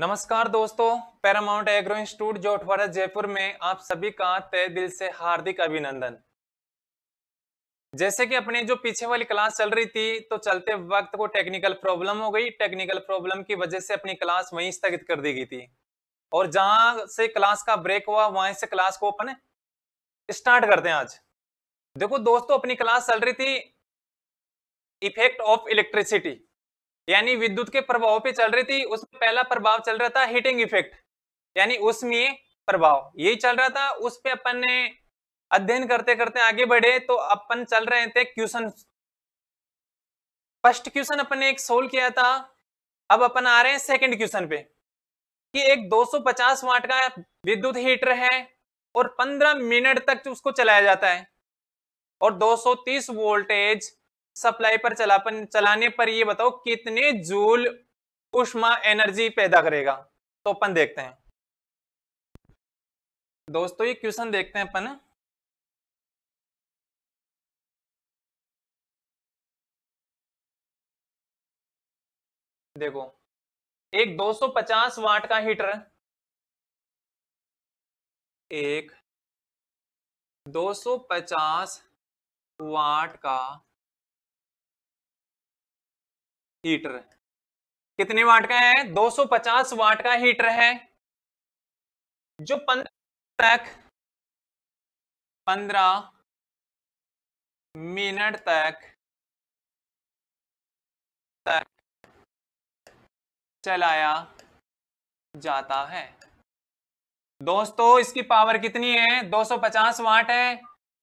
नमस्कार दोस्तों Paramount agro institute Jhotwara Jaipur में आप सभी का तय दिल से हार्दिक अभिनंदन जैसे कि अपने जो पीछे वाली क्लास चल रही थी तो चलते वक्त को टेक्निकल प्रॉब्लम हो गई टेक्निकल प्रॉब्लम की वजह से अपनी क्लास वहीं स्थगित कर दी गई थी और जहां से क्लास का ब्रेक हुआ वहीं से क्लास को अपन स्टार्ट करते हैं आज देखो दोस्तों अपनी क्लास चल रही थी इफेक्ट ऑफ इलेक्ट्रिसिटी यानी विद्युत के प्रभाव पे चल रही थी उसमें पहला प्रभाव चल रहा था हीटिंग इफेक्ट यानी उसमें प्रभाव यही चल रहा था उस पर अपन ने अध्ययन करते करते आगे बढ़े तो अपन चल रहे थे क्वेश्चन फर्स्ट क्वेश्चन अपन ने एक सोल्व किया था अब अपन आ रहे हैं सेकंड क्वेश्चन पे कि एक 250 वाट का विद्युत हीटर है और 15 मिनट तक उसको चलाया जाता है और 230 वोल्टेज सप्लाई पर चलापन चलाने पर ये बताओ कितने जूल उष्मा एनर्जी पैदा करेगा तो अपन देखते हैं दोस्तों ये क्वेश्चन देखते हैं अपन देखो एक 250 वाट का हीटर एक 250 वाट का हीटर कितने वाट का है 250 वाट का हीटर है जो पंद्रह तक पंद्रह मिनट तक तक चलाया जाता है दोस्तों इसकी पावर कितनी है 250 वाट है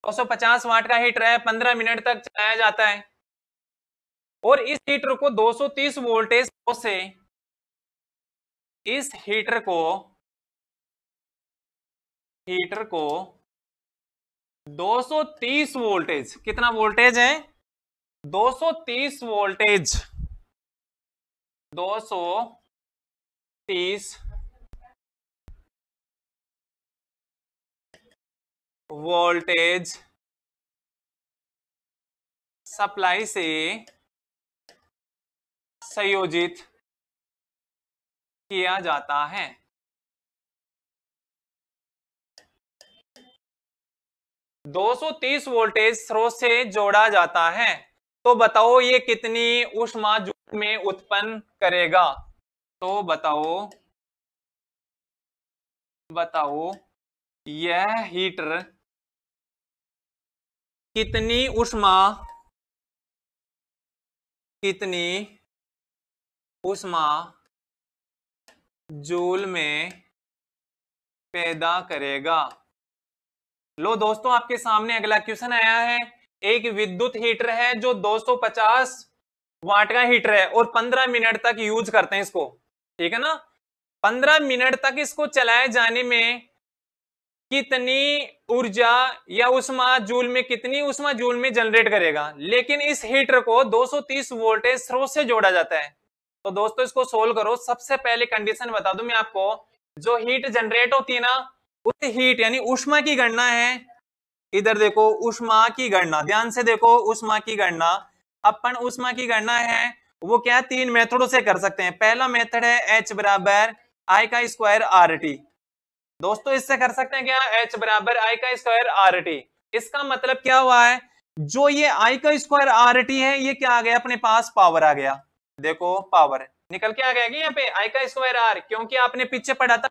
250 वाट का हीटर है 15 मिनट तक चलाया जाता है और इस हीटर को 230 वोल्टेज से इस हीटर को हीटर को 230 वोल्टेज कितना वोल्टेज है 230 वोल्टेज 230 वोल्टेज सप्लाई से संयोजित किया जाता है दो सौ तीस वोल्टेज स्रोत से जोड़ा जाता है तो बताओ ये कितनी उष्मा जूल में उत्पन्न करेगा तो बताओ बताओ यह हीटर कितनी उष्मा कितनी उष्मा जूल में पैदा करेगा लो दोस्तों आपके सामने अगला क्वेश्चन आया है एक विद्युत हीटर है जो 250 वाट का हीटर है और 15 मिनट तक यूज करते हैं इसको ठीक है ना 15 मिनट तक इसको चलाए जाने में कितनी ऊर्जा या उष्मा जूल में कितनी उष्मा जूल में जनरेट करेगा लेकिन इस हीटर को 230 वोल्टेज स्रोत से जोड़ा जाता है तो दोस्तों इसको सोल्व करो सबसे पहले कंडीशन बता दू मैं आपको जो हीट जनरेट होती है ना उस हीट यानी उष्मा की गणना है इधर देखो उष्मा की गणना ध्यान से देखो उष्मा की गणना अपन उष्मा की गणना है वो क्या तीन मेथडों से कर सकते हैं पहला मेथड है एच बराबर आई का स्क्वायर आर टी दोस्तों इससे कर सकते हैं क्या एच बराबर आई का स्क्वायर आर टी इसका मतलब क्या हुआ है जो ये आई का स्क्वायर आर टी है ये क्या आ गया अपने पास पावर आ गया देखो पावर निकल के आ गया यहाँ पे आई का स्क्वायर आर क्योंकि आपने पीछे पढ़ा था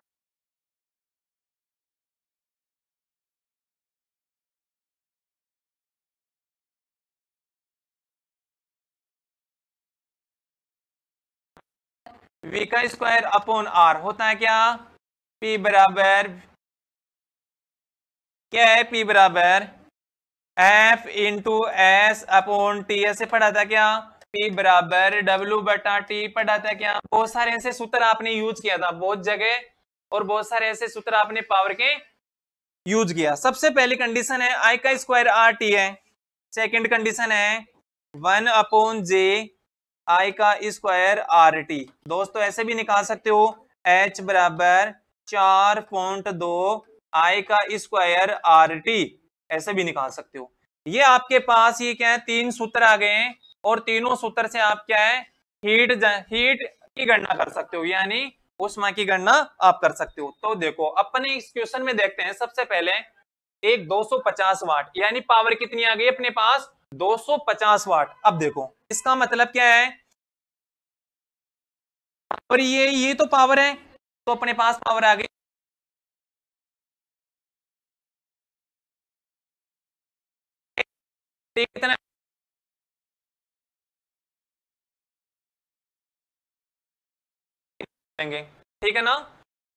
v का स्क्वायर अपॉन आर होता है क्या p बराबर क्या है p बराबर f into S upon T ऐसे पढ़ा था क्या पी बराबर डब्ल्यू बटा टी पढ़ा था क्या बहुत सारे ऐसे सूत्र आपने यूज किया था बहुत जगह और बहुत सारे ऐसे सूत्र आपने पावर के यूज किया सबसे पहली कंडीशन है आई का स्क्वायर आर टी है सेकंड कंडीशन है वन अपॉन जे आई का स्क्वायर आर टी दोस्तों तो ऐसे भी निकाल सकते हो एच बराबर चार पॉइंट दो आई का स्क्वायर आर टी ऐसे भी निकाल सकते हो ये आपके पास ये क्या है तीन सूत्र आ गए हैं और तीनों सूत्र से आप क्या है हीट हीट की गणना कर सकते हो यानी उष्मा की गणना आप कर सकते हो तो देखो अपने इस क्वेश्चन में देखते हैं सबसे पहले एक 250 वाट यानी पावर कितनी आ गई अपने पास 250 वाट अब देखो इसका मतलब क्या है और ये ये तो पावर है तो अपने पास पावर आ गई कितना लेंगे ठीक है ना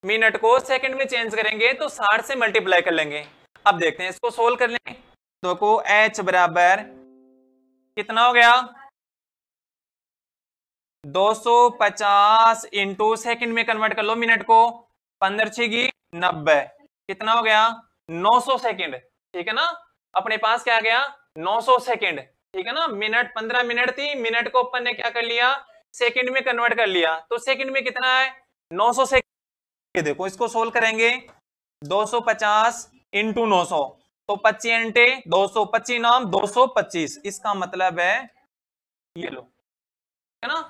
मिनट को सेकंड में चेंज करेंगे तो साठ से मल्टीप्लाई कर लेंगे अब देखते हैं इसको सोल्व कर लें तो को एच बराबर कितना हो गया 250 पचास इंटू सेकेंड में कन्वर्ट कर लो मिनट को पंद्रह छीगी नब्बे कितना हो गया 900 सेकेंड ठीक है ना अपने पास क्या गया 900 सेकेंड ठीक है ना मिनट 15 मिनट थी मिनट को अपन ने क्या कर लिया सेकंड में कन्वर्ट कर लिया तो सेकंड में कितना है 900 सेकंड देखो इसको सोल्व करेंगे 250 इंटू 900 तो पच्ची एंटे दो सौ पच्चीस नाम दो सौ पच्चीस इसका मतलब है ये लो है ना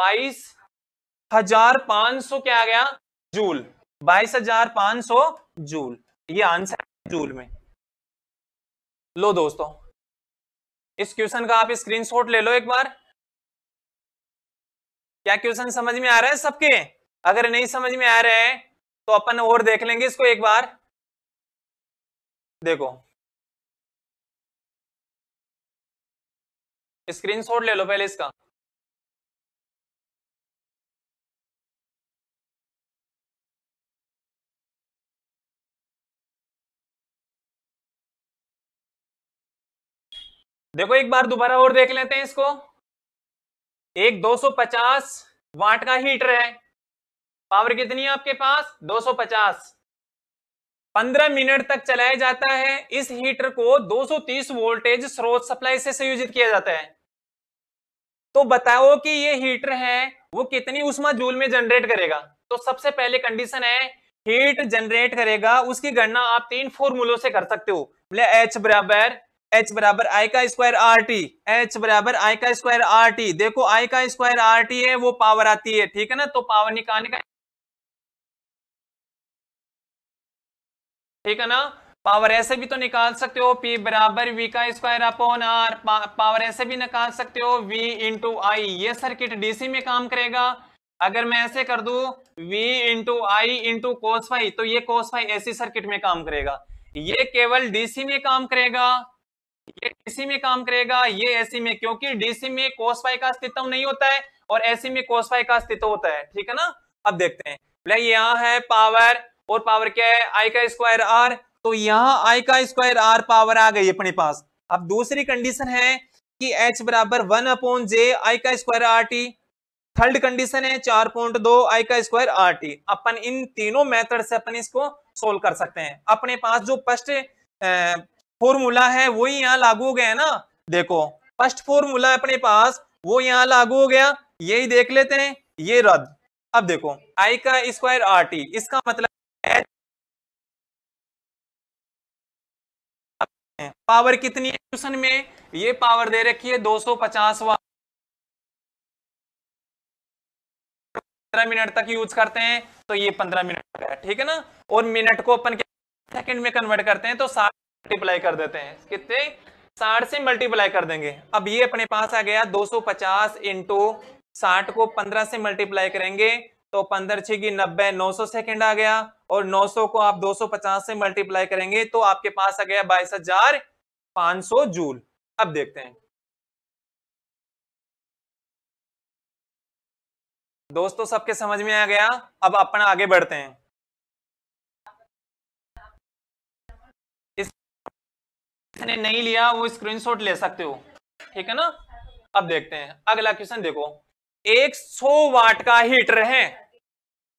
बाईस हजार पांच सौ क्या आ गया जूल बाईस हजार पांच सौ जूल ये आंसर है जूल में लो दोस्तों इस क्वेश्चन का आप स्क्रीनशॉट ले लो एक बार क्या क्वेश्चन समझ में आ रहा है सबके अगर नहीं समझ में आ रहा है तो अपन और देख लेंगे इसको एक बार देखो स्क्रीनशॉट ले लो पहले इसका देखो एक बार दोबारा और देख लेते हैं इसको एक 250 वाट का हीटर है पावर कितनी है आपके पास 250 15 मिनट तक चलाया जाता है इस हीटर को 230 वोल्टेज स्रोत सप्लाई से संयोजित किया जाता है तो बताओ कि ये हीटर है वो कितनी उष्मा जूल में जनरेट करेगा तो सबसे पहले कंडीशन है हीट जनरेट करेगा उसकी गणना आप तीन फॉर्मूलों से कर सकते हो बोले एच बराबर एच बराबर आई का स्क्वायर आर टी एच बराबर आई का स्क्वायर आर टी देखो आई का स्क्वायर आर टी है वो पावर आती है ठीक है ना तो पावर निकालने का ठीक है ना पावर ऐसे भी तो निकाल सकते हो P बराबर V का स्क्वायर अपॉन R पावर ऐसे भी निकाल सकते हो वी इंटू आई ये सर्किट डीसी में काम करेगा अगर मैं ऐसे कर दू V into I into cos phi तो ये कोस फाई ऐसी सर्किट में काम करेगा ये केवल डीसी में काम करेगा ये डीसी में काम करेगा ये एसी में क्योंकि डीसी में कोसवाई का अस्तित्व नहीं होता है और एसी में कोसवाई का अस्तित्व होता है ठीक है ना अब देखते हैं बोले यहाँ है पावर और पावर क्या है आई का स्क्वायर आर तो यहाँ आई का स्क्वायर आर पावर आ गई अपने पास अब दूसरी कंडीशन है कि एच बराबर वन अपॉन जे आई का square R T third condition है चार पॉइंट दो आई का स्क्वायर आर टी अपन इन तीनों मेथड से अपन इसको सोल्व कर सकते हैं अपने पास जो फर्स्ट फॉर्मूला है वो ही यहाँ लागू हो गया है ना देखो फर्स्ट फॉर्मूला अपने पास वो यहाँ लागू हो गया यही देख लेते हैं ये रद्द अब देखो i का स्क्वायर आर टी इसका मतलब पावर कितनी है क्वेश्चन में ये पावर दे रखी है दो सौ पचास वाट पंद्रह मिनट तक यूज करते हैं तो ये पंद्रह मिनट है ठीक है ना और मिनट को अपन सेकंड में कन्वर्ट करते हैं तो सात मल्टीप्लाई कर देते हैं कितने साठ से मल्टीप्लाई कर देंगे अब ये अपने पास आ गया 250 पचास इंटू साठ को 15 से मल्टीप्लाई करेंगे तो पंद्रह छह की नब्बे नौ सौ सेकेंड आ गया और 900 को आप 250 से मल्टीप्लाई करेंगे तो आपके पास आ गया बाईस हजार पांच सौ जूल अब देखते हैं दोस्तों सबके समझ में आ गया अब अपन आगे बढ़ते हैं जिसने नहीं लिया वो स्क्रीनशॉट ले सकते हो ठीक है ना अब देखते हैं अगला क्वेश्चन देखो एक सौ वाट का हीटर है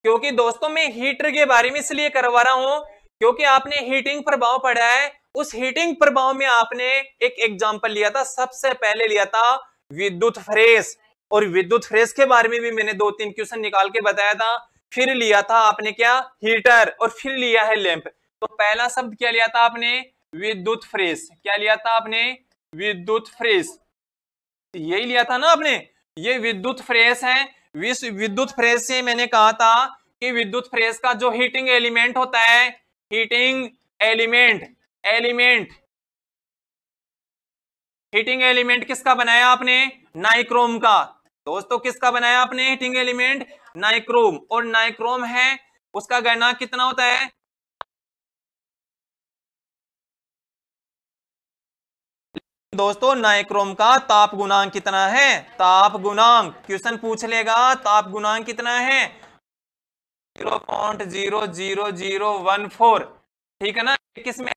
क्योंकि दोस्तों मैं हीटर के बारे में इसलिए करवा रहा हूं क्योंकि आपने हीटिंग प्रभाव पढ़ा है उस हीटिंग प्रभाव में आपने एक एग्जाम्पल लिया था सबसे पहले लिया था विद्युत फ्रेस और विद्युत फ्रेस के बारे में भी मैंने दो तीन क्वेश्चन निकाल के बताया था फिर लिया था आपने क्या हीटर और फिर लिया है लैंप तो पहला शब्द क्या लिया था आपने विद्युत फ्रेस क्या लिया था आपने विद्युत फ्रेस यही लिया था ना आपने ये विद्युत फ्रेस है विद्युत फ्रेस से मैंने कहा था कि विद्युत फ्रेस का जो हीटिंग एलिमेंट होता है heating element element heating element किसका बनाया आपने नाइक्रोम का दोस्तों किसका बनाया आपने हीटिंग एलिमेंट नाइक्रोम और नाइक्रोम है उसका गहना कितना होता है दोस्तों नाइक्रोम का ताप गुणांक कितना है ताप गुणांक क्वेश्चन पूछ लेगा ताप गुणांक कितना है zero point zero zero zero one four ठीक है ना किसमें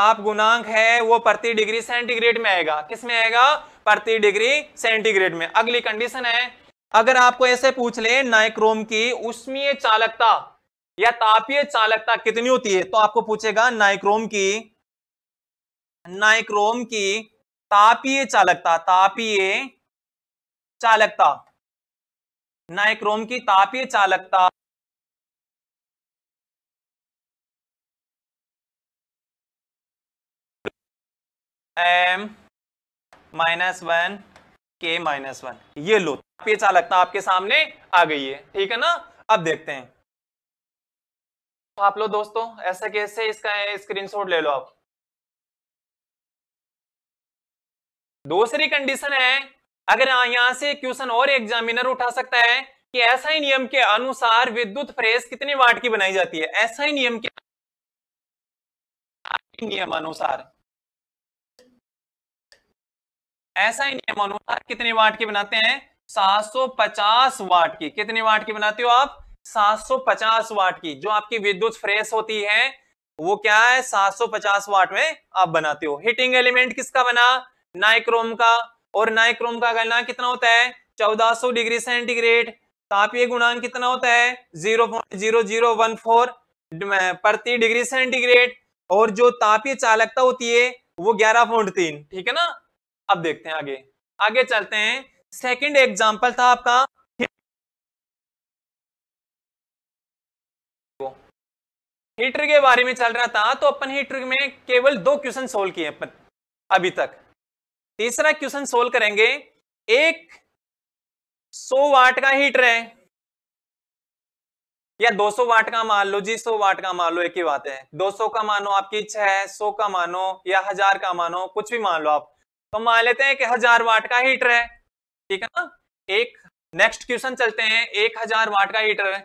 ताप गुणांक है वो प्रति डिग्री सेंटीग्रेड में आएगा किस में आएगा प्रति डिग्री सेंटीग्रेड में अगली कंडीशन है अगर आपको ऐसे पूछ ले नाइक्रोम की उष्मीय चालकता या तापीय चालकता कितनी होती है तो आपको पूछेगा नाइक्रोम की नाइक्रोम की तापीय चालकता तापीय चालकता नाइक्रोम की तापीय चालकता M minus one K minus one ये लो तापीय चालकता आपके सामने आ गई है ठीक है ना अब देखते हैं आप लोग दोस्तों ऐसा कैसे इसका इसका स्क्रीनशॉट ले लो आप दूसरी कंडीशन है अगर यहां से क्वेश्चन और एग्जामिनर उठा सकता है कि ऐसा ही नियम के अनुसार विद्युत फ्रेस कितने वाट की बनाई जाती है ऐसा ही नियम के नियम अनुसार ऐसा ही नियम अनुसार कितने वाट की बनाते हैं 750 वाट की कितने वाट की बनाते हो आप 750 वाट की जो आपकी विद्युत फ्रेश होती है वो क्या है 750 वाट में आप बनाते हो हीटिंग एलिमेंट किसका बना नाइक्रोम का और नाइक्रोम का गलना कितना होता है 1400 डिग्री सेंटीग्रेड तापीय तो गुणांक कितना होता है 0.0014 प्रति डिग्री सेंटीग्रेड और जो तापीय चालकता होती है वो ग्यारह पॉइंट तीन ठीक है ना अब देखते हैं आगे आगे चलते हैं सेकेंड एग्जाम्पल था आपका हीटर के बारे में चल रहा था तो अपन हीटर में केवल दो क्वेश्चन सोल्व किए अपन अभी तक तीसरा क्वेश्चन सोल्व करेंगे एक 100 वाट का हीटर है या 200 वाट का मान लो जी 100 वाट का मान लो एक ही बात है 200 का मानो आपकी इच्छा है 100 का मानो या हजार का मानो कुछ भी मान लो आप तो मान लेते हैं कि हजार वाट का हीटर है ठीक है ना एक नेक्स्ट क्वेश्चन चलते हैं एक हजार वाट का हीटर है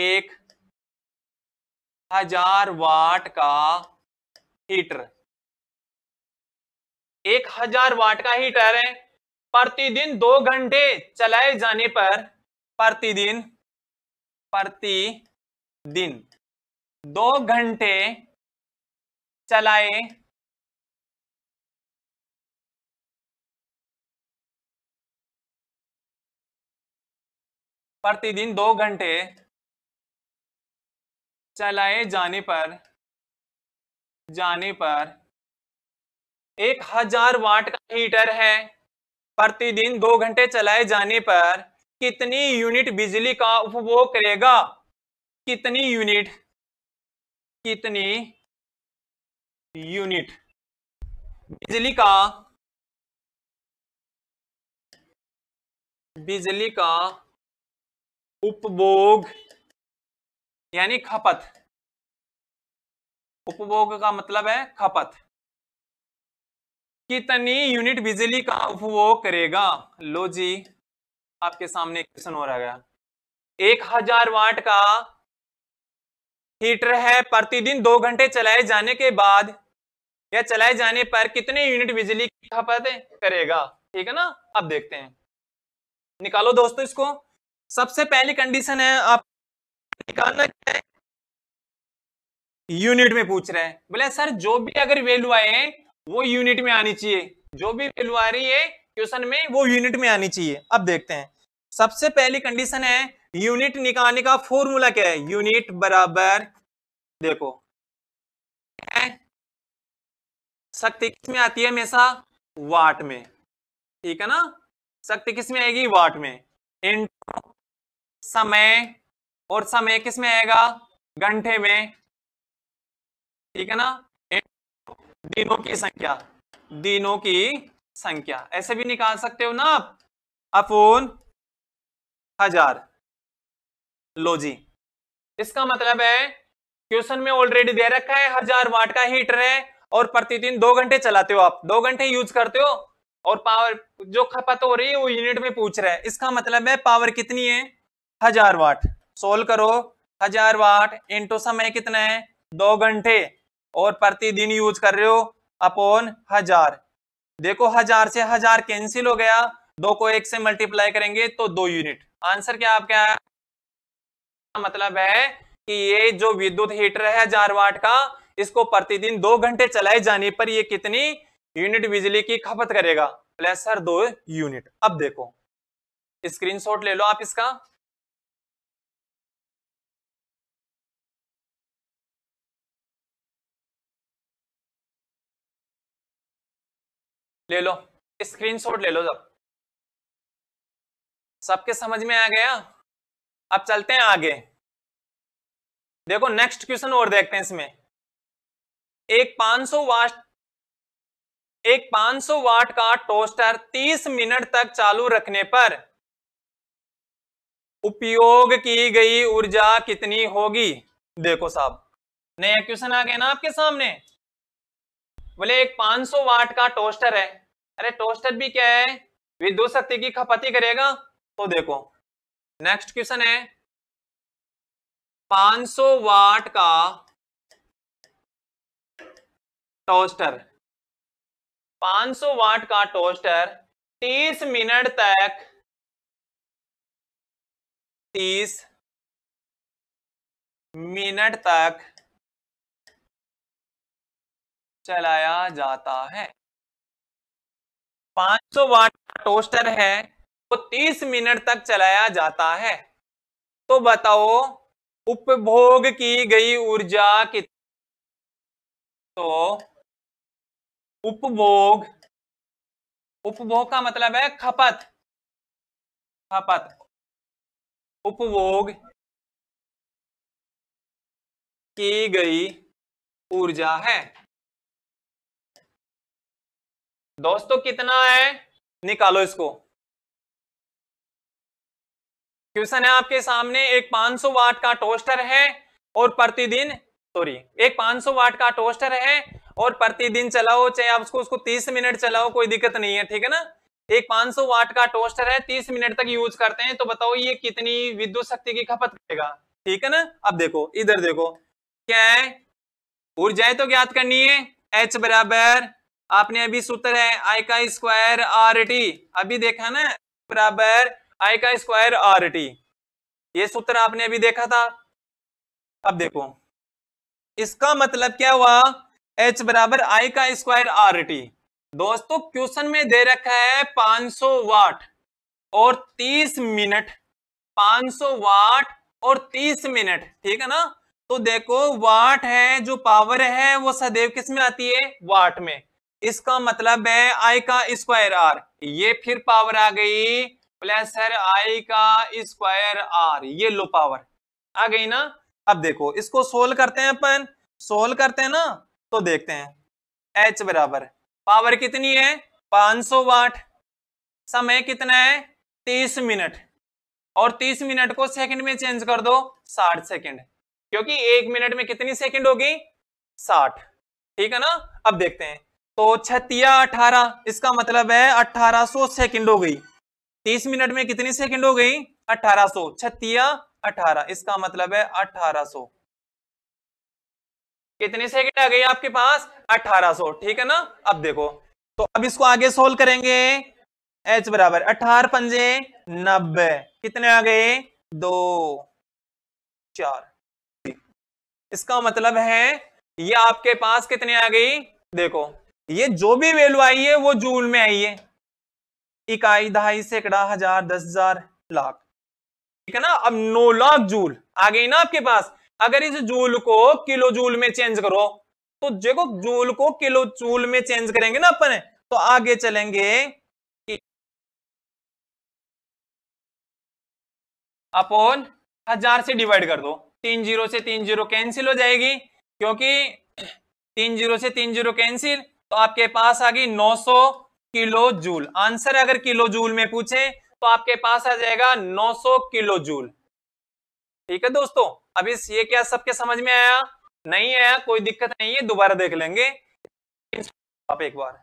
एक हजार वाट का हीटर एक हजार वाट का हीटर है प्रतिदिन दो घंटे चलाए जाने पर प्रतिदिन प्रति दिन दो घंटे चलाए प्रतिदिन दो घंटे चलाए जाने पर जाने पर एक हजार वाट का हीटर है प्रतिदिन दो घंटे चलाए जाने पर कितनी यूनिट बिजली का उपभोग करेगा कितनी यूनिट कितनी यूनिट बिजली का बिजली का उपभोग यानी खपत उपभोग का मतलब है खपत कितनी यूनिट बिजली का उपभोग करेगा लो जी आपके सामने क्वेश्चन हो रहा है एक हजार वाट का हीटर है प्रतिदिन दो घंटे चलाए जाने के बाद या चलाए जाने पर कितने यूनिट बिजली की खपत करेगा ठीक है ना अब देखते हैं निकालो दोस्तों इसको सबसे पहली कंडीशन है आप निकालना क्या है यूनिट में पूछ रहे हैं बोले सर जो भी अगर वैल्यू आए हैं वो यूनिट में आनी चाहिए जो भी वैल्यू आ रही है क्वेश्चन में वो यूनिट में आनी चाहिए अब देखते हैं सबसे पहली कंडीशन है यूनिट निकालने का फॉर्मूला क्या है यूनिट बराबर देखो शक्ति किस में आती है हमेशा वाट में ठीक है ना शक्ति किस में आएगी वाट में इंटू समय और समय किस में आएगा घंटे में ठीक है ना दिनों की संख्या दिनों की संख्या ऐसे भी निकाल सकते हो ना आप अपून हजार लो जी इसका मतलब है क्वेश्चन में ऑलरेडी दे रखा है हजार वाट का हीटर है और प्रतिदिन दो घंटे चलाते हो आप दो घंटे यूज करते हो और पावर जो खपत हो रही है वो यूनिट में पूछ रहा है इसका मतलब है पावर कितनी है हजार वाट सोल्व करो हजार वाट इंटू समय कितना है दो घंटे और प्रतिदिन यूज कर रहे हो अपॉन हजार देखो हजार से हजार कैंसिल हो गया दो को एक से मल्टीप्लाई करेंगे तो दो यूनिट आंसर क्या क्या है मतलब है कि ये जो विद्युत हीटर है हजार वाट का इसको प्रतिदिन दो घंटे चलाए जाने पर ये कितनी यूनिट बिजली की खपत करेगा प्लस सर दो यूनिट अब देखो स्क्रीनशॉट ले लो आप इसका ले लो स्क्रीनशॉट ले लो सब सबके समझ में आ गया अब चलते हैं आगे देखो नेक्स्ट क्वेश्चन और देखते हैं इसमें एक 500 वाट एक 500 वाट का टोस्टर 30 मिनट तक चालू रखने पर उपयोग की गई ऊर्जा कितनी होगी देखो साहब नया क्वेश्चन आ गया ना आपके सामने बोले एक 500 वाट का टोस्टर है अरे टोस्टर भी क्या है विद्युत शक्ति की खपत ही करेगा तो देखो नेक्स्ट क्वेश्चन है 500 वाट का टोस्टर 500 वाट का टोस्टर 30 मिनट तक 30 मिनट तक चलाया जाता है 500 वाट का टोस्टर है वो तो 30 मिनट तक चलाया जाता है तो बताओ उपभोग की गई ऊर्जा कितनी तो उपभोग उपभोग का मतलब है खपत खपत उपभोग की गई ऊर्जा है दोस्तों कितना है निकालो इसको क्वेश्चन है आपके सामने एक 500 वाट का टोस्टर है और प्रतिदिन सॉरी एक 500 वाट का टोस्टर है और प्रतिदिन चलाओ चाहे आप उसको उसको 30 मिनट चलाओ कोई दिक्कत नहीं है ठीक है ना एक 500 वाट का टोस्टर है 30 मिनट तक यूज करते हैं तो बताओ ये कितनी विद्युत शक्ति की खपत करेगा ठीक है ना अब देखो इधर देखो क्या है ऊर्जाएं तो ज्ञात करनी है एच बराबर आपने अभी सूत्र है आई का स्क्वायर आर टी अभी देखा ना बराबर आई का स्क्वायर आर टी ये सूत्र आपने अभी देखा था अब देखो इसका मतलब क्या हुआ एच बराबर आई का स्क्वायर आर टी दोस्तों क्वेश्चन में दे रखा है 500 वाट और 30 मिनट 500 वाट और 30 मिनट ठीक है ना तो देखो वाट है जो पावर है वो सदैव किस में आती है वाट में इसका मतलब है आई का स्क्वायर आर ये फिर पावर आ गई प्लस आई का स्क्वायर आर ये लो पावर आ गई ना अब देखो इसको सोल्व करते हैं अपन सोल्व करते हैं ना तो देखते हैं एच बराबर पावर कितनी है 500 वाट समय कितना है 30 मिनट और 30 मिनट को सेकंड में चेंज कर दो 60 सेकंड क्योंकि एक मिनट में कितनी सेकंड होगी 60 ठीक है ना अब देखते हैं तो छतिया अठारह इसका मतलब है अठारह सौ सेकेंड हो गई तीस मिनट में कितनी सेकेंड हो गई अठारह सो छतिया अठारह इसका मतलब है अठारह सो कितनी सेकेंड आ गई आपके पास अठारह सो ठीक है ना अब देखो तो अब इसको आगे सोल्व करेंगे एच बराबर अठार पंजे नब्बे कितने आ गए दो चार इसका मतलब है ये आपके पास कितने आ गई देखो ये जो भी वैल्यू आई है वो जूल में आई है इकाई दहाई सैकड़ा हजार दस हजार लाख ठीक है ना अब नौ लाख जूल आ गई ना आपके पास अगर इस जूल को किलो जूल में चेंज करो तो देखो जूल को किलो जूल में चेंज करेंगे ना अपन तो आगे चलेंगे अपॉन हजार से डिवाइड कर दो तीन जीरो से तीन जीरो कैंसिल हो जाएगी क्योंकि तीन जीरो से तीन जीरो कैंसिल तो आपके पास आ गई 900 किलो जूल आंसर अगर किलो जूल में पूछे तो आपके पास आ जाएगा 900 किलो जूल ठीक है दोस्तों अब इस ये क्या सबके समझ में आया नहीं आया कोई दिक्कत नहीं है दोबारा देख लेंगे आप एक बार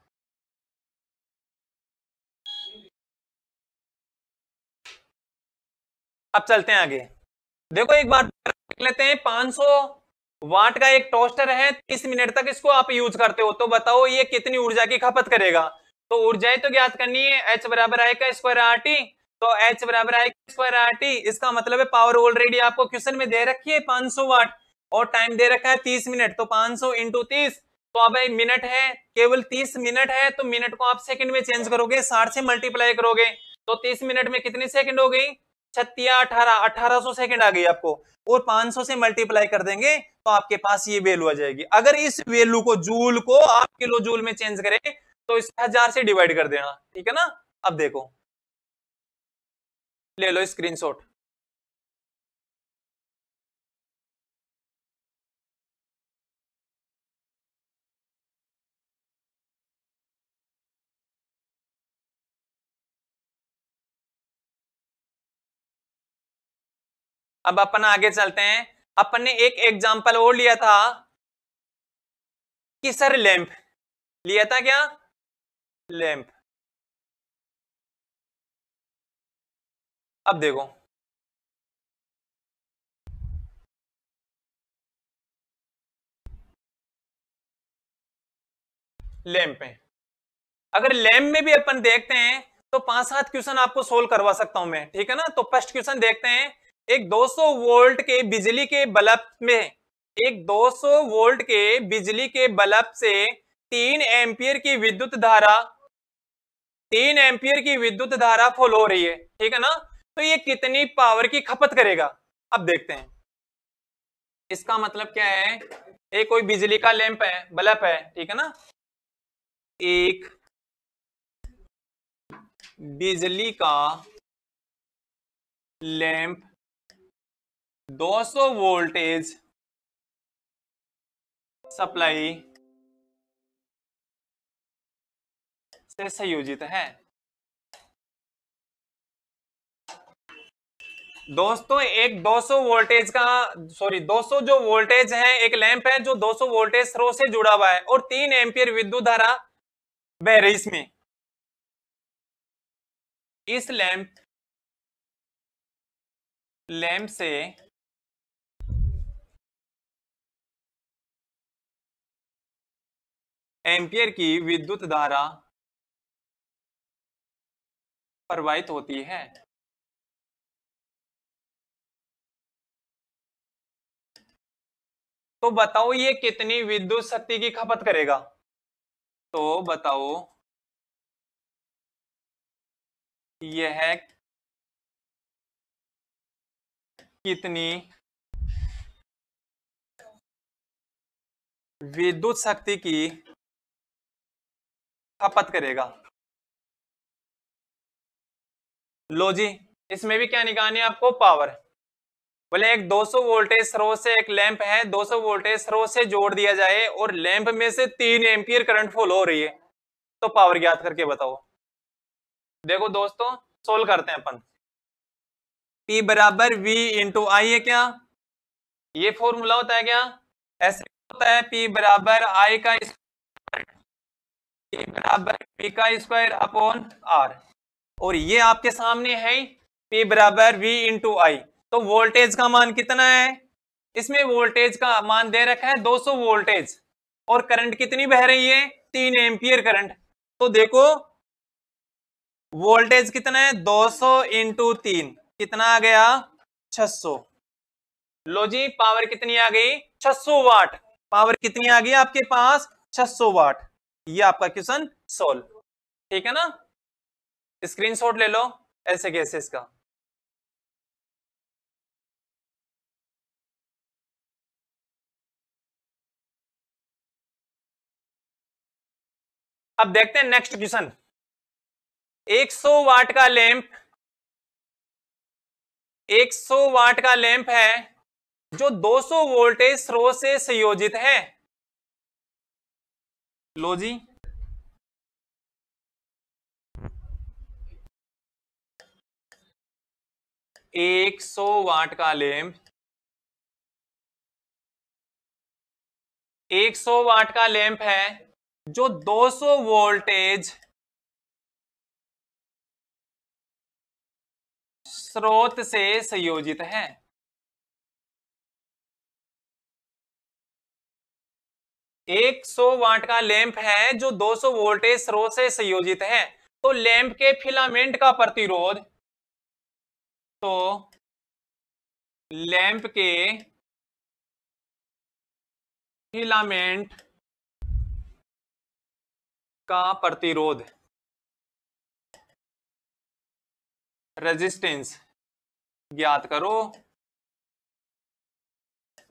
अब चलते हैं आगे देखो एक बार देख लेते हैं वाट का एक टोस्टर है तीस मिनट तक इसको आप यूज करते हो तो बताओ ये कितनी ऊर्जा की खपत करेगा तो ऊर्जाएं तो ज्ञात करनी है एच बराबर आए का स्क्वायर आर टी तो एच बराबर आए का स्क्वायर आर टी इसका मतलब है पावर ऑलरेडी आपको क्वेश्चन में दे रखी है 500 वाट और टाइम दे रखा है तीस मिनट तो पांच सौ इंटू तीस तो अब मिनट है केवल तीस मिनट है तो मिनट को आप सेकंड में चेंज करोगे साठ से मल्टीप्लाई करोगे तो तीस मिनट में कितनी सेकंड हो गई छत्तीस अठारह अठारह सौ सेकंड आ गई आपको और पांच सौ से मल्टीप्लाई कर देंगे तो आपके पास ये वैल्यू आ जाएगी अगर इस वैल्यू को जूल को आप किलो जूल में चेंज करें तो इसे हजार से डिवाइड कर देना ठीक है ना अब देखो ले लो स्क्रीनशॉट अब अपन आगे चलते हैं अपन ने एक एग्जाम्पल और लिया था कि सर लैंप लिया था क्या लैंप अब देखो लैंप में अगर लैंप में भी अपन देखते हैं तो पांच सात क्वेश्चन आपको सोल्व करवा सकता हूं मैं ठीक है ना तो फर्स्ट क्वेश्चन देखते हैं एक 200 वोल्ट के बिजली के बल्ब में एक 200 वोल्ट के बिजली के बल्ब से तीन एम्पियर की विद्युत धारा तीन एम्पियर की विद्युत धारा फ्लो हो रही है ठीक है ना तो ये कितनी पावर की खपत करेगा अब देखते हैं इसका मतलब क्या है ये कोई बिजली का लैंप है बल्ब है ठीक है ना एक बिजली का लैंप 200 वोल्टेज सप्लाई से संयोजित है दोस्तों एक 200 वोल्टेज का सॉरी 200 जो वोल्टेज है एक लैंप है जो 200 वोल्टेज स्रोत से जुड़ा हुआ है और तीन एम्पियर विद्युत धारा बह रही इसमें इस लैंप लैंप से एम्पियर की विद्युत धारा प्रवाहित होती है तो बताओ ये कितनी विद्युत शक्ति की खपत करेगा तो बताओ यह कितनी विद्युत शक्ति की खपत करेगा लो जी इसमें भी क्या निकालनी है आपको पावर बोले एक 200 सौ वोल्टेज स्रोत से एक लैंप है 200 सौ वोल्टेज स्रोत से जोड़ दिया जाए और लैंप में से तीन एम्पियर करंट फुल हो रही है तो पावर ज्ञात करके बताओ देखो दोस्तों सोल्व करते हैं अपन P बराबर V इंटू आई है क्या ये फॉर्मूला होता है क्या ऐसे होता है P बराबर I का बराबर पी का स्क्वायर अपॉन आर और ये आपके सामने है पी बराबर वी इंटू आई तो वोल्टेज का मान कितना है इसमें वोल्टेज का मान दे रखा है 200 वोल्टेज और करंट कितनी बह रही है तीन एम्पियर करंट तो देखो वोल्टेज कितना है 200 सौ इंटू तीन कितना आ गया 600 लो जी पावर कितनी आ गई 600 वाट पावर कितनी आ गई आपके पास 600 वाट ये आपका क्वेश्चन सोल्व ठीक है ना स्क्रीनशॉट ले लो ऐसे कैसे इसका अब देखते हैं नेक्स्ट क्वेश्चन 100 वाट का लैंप 100 वाट का लैंप है जो 200 वोल्टेज स्रोत से संयोजित है लो जी एक सौ वाट का लैम्प एक सौ वाट का लैंप है जो 200 वोल्टेज स्रोत से संयोजित है 100 वाट का लैंप है जो 200 वोल्टेज स्रोत से संयोजित है तो लैंप के फिलामेंट का प्रतिरोध तो लैंप के फिलामेंट का प्रतिरोध रेजिस्टेंस ज्ञात करो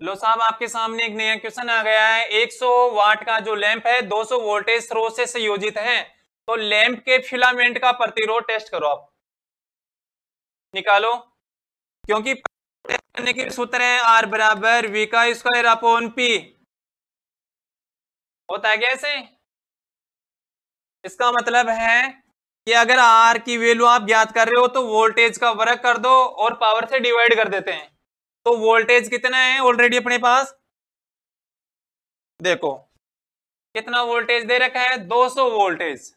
लो साहब आपके सामने एक नया क्वेश्चन आ गया है 100 वाट का जो लैंप है 200 वोल्टेज स्रोत से संयोजित है तो लैंप के फिलामेंट का प्रतिरोध टेस्ट करो आप निकालो क्योंकि करने के सूत्र है आर बराबर वी का स्क्वायर अपोन पी होता है कैसे इसका मतलब है कि अगर आर की वैल्यू आप ज्ञात कर रहे हो तो वोल्टेज का वर्क कर दो और पावर से डिवाइड कर देते हैं तो वोल्टेज कितना है ऑलरेडी अपने पास देखो कितना वोल्टेज दे रखा है 200 वोल्टेज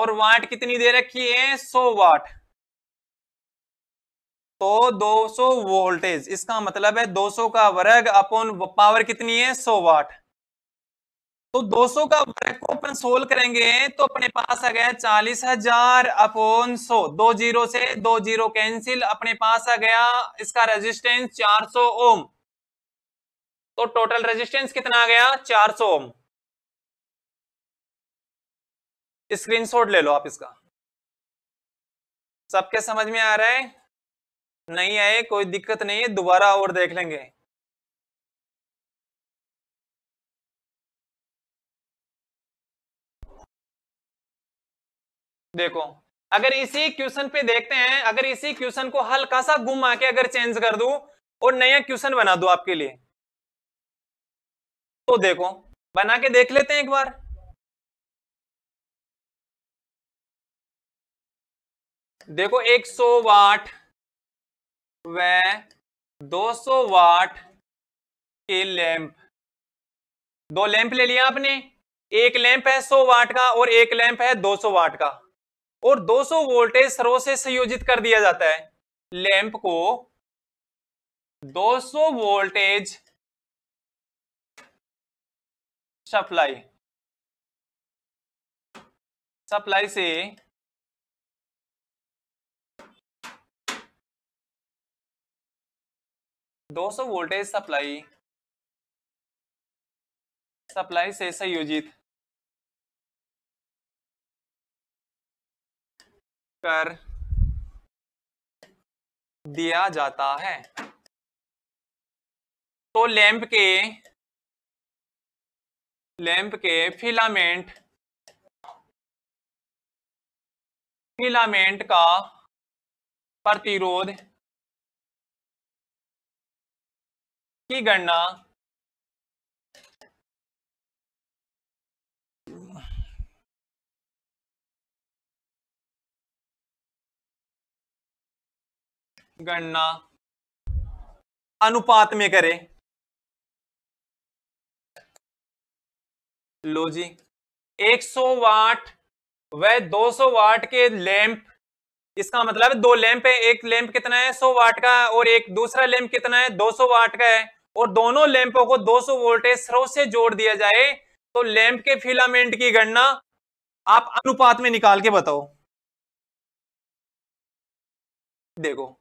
और वाट कितनी दे रखी है 100 वाट तो 200 वोल्टेज इसका मतलब है 200 का वर्ग अपॉन पावर कितनी है 100 वाट तो 200 का वर्ग को अपन सोल्व करेंगे तो अपने पास आ गया चालीस हजार अपोन सो दो जीरो से दो जीरो कैंसिल अपने पास आ गया इसका रेजिस्टेंस 400 ओम तो टोटल रेजिस्टेंस कितना आ गया 400 ओम स्क्रीनशॉट ले लो आप इसका सबके समझ में आ रहा है नहीं आए कोई दिक्कत नहीं है दोबारा और देख लेंगे देखो अगर इसी क्वेश्चन पे देखते हैं अगर इसी क्वेश्चन को हल्का सा घुमा के अगर चेंज कर दू और नया क्वेश्चन बना दू आपके लिए तो देखो बना के देख लेते हैं एक बार देखो 100 वाट व 200 वाट के लैंप दो लैंप ले लिया आपने एक लैंप है 100 वाट का और एक लैंप है 200 वाट का और 200 वोल्टेज सरो से संयोजित कर दिया जाता है लैंप को 200 वोल्टेज सप्लाई सप्लाई से दो सौ वोल्टेज सप्लाई सप्लाई से संयोजित कर दिया जाता है तो लैंप के लैंप के फिलामेंट फिलामेंट का प्रतिरोध की गणना गणना अनुपात में करें लो जी 100 वाट वह 200 वाट के लैंप इसका मतलब दो लैंप है एक लैंप कितना है 100 वाट का और एक दूसरा लैंप कितना है 200 वाट का है और दोनों लैंपों को 200 वोल्टेज स्रोत से जोड़ दिया जाए तो लैंप के फिलामेंट की गणना आप अनुपात में निकाल के बताओ देखो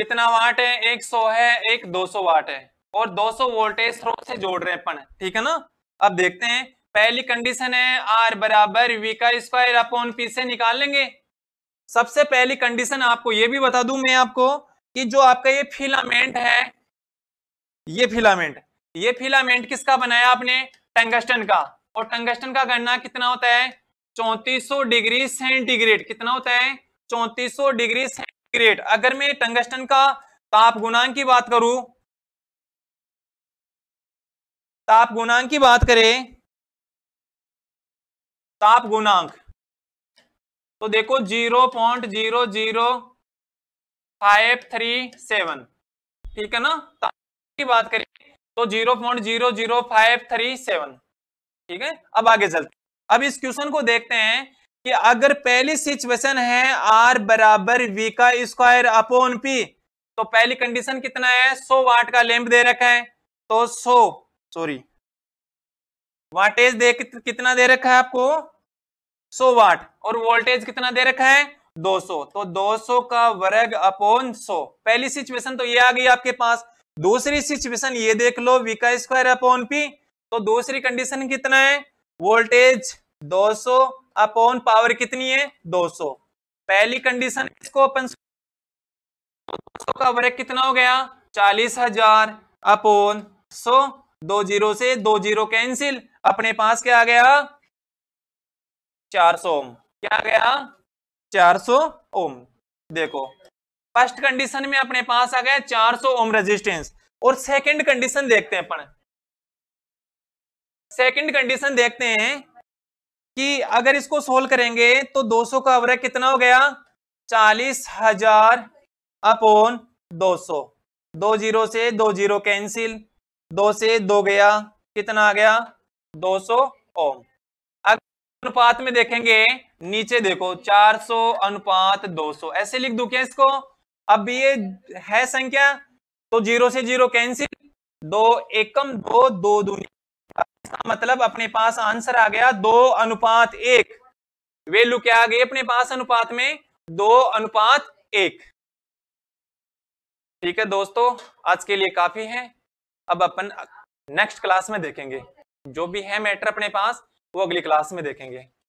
कितना वाट है एक सौ है एक दो सौ वाट है और दो सौ वोल्टेज स्रोत से जोड़ रहे हैं अपन ठीक है ना अब देखते हैं पहली कंडीशन है आर बराबर वी का स्क्वायर अपॉन पी से निकाल लेंगे सबसे पहली कंडीशन आपको ये भी बता दू मैं आपको कि जो आपका ये फिलामेंट है ये फिलामेंट ये फिलामेंट किसका बनाया आपने टंगस्टन का और टंगस्टन का गणना कितना होता है 3400 डिग्री सेंटीग्रेड कितना होता है 3400 डिग्री सेंटीग्रेड ग्रेट अगर मैं टंगस्टन का ताप गुणांक की बात करूं ताप गुणांक की बात करें ताप गुणांक तो देखो zero point zero zero five three seven ठीक है ना ताप की बात करें तो zero point zero zero five three seven ठीक है अब आगे चलते अब इस क्वेश्चन को देखते हैं कि अगर पहली सिचुएशन है आर बराबर वी का स्क्वायर अपोन पी तो पहली कंडीशन कितना है 100 वाट का लैंप दे रखा है तो 100 सॉरी वाटेज दे कितना दे रखा है आपको 100 वाट और वोल्टेज कितना दे रखा है 200 तो 200 का वर्ग अपोन 100 पहली सिचुएशन तो ये आ गई आपके पास दूसरी सिचुएशन ये देख लो वी का स्क्वायर अपोन पी तो दूसरी कंडीशन कितना है वोल्टेज 200 अपॉन पावर कितनी है 200 पहली कंडीशन इसको अपन सौ का वर्ग कितना हो गया चालीस हजार अपोन सो दो जीरो से दो जीरो कैंसिल अपने पास क्या आ गया चार सौ ओम क्या आ गया चार सौ ओम देखो फर्स्ट कंडीशन में अपने पास आ गया चार सौ ओम रेजिस्टेंस और सेकंड कंडीशन देखते हैं अपन सेकंड कंडीशन देखते हैं कि अगर इसको सोल्व करेंगे तो 200 का अवरक कितना हो गया चालीस हजार अपोन 200 दो जीरो से दो जीरो कैंसिल दो से दो गया कितना आ गया 200 सौ ओम अनुपात में देखेंगे नीचे देखो 400 अनुपात 200 ऐसे लिख दू क्या इसको अब ये है संख्या तो जीरो से जीरो कैंसिल दो एकम दो दो दूनी इसका मतलब अपने पास आंसर आ गया दो अनुपात एक वैल्यू क्या आ गई अपने पास अनुपात में दो अनुपात एक ठीक है दोस्तों आज के लिए काफी है अब अपन नेक्स्ट क्लास में देखेंगे जो भी है मैटर अपने पास वो अगली क्लास में देखेंगे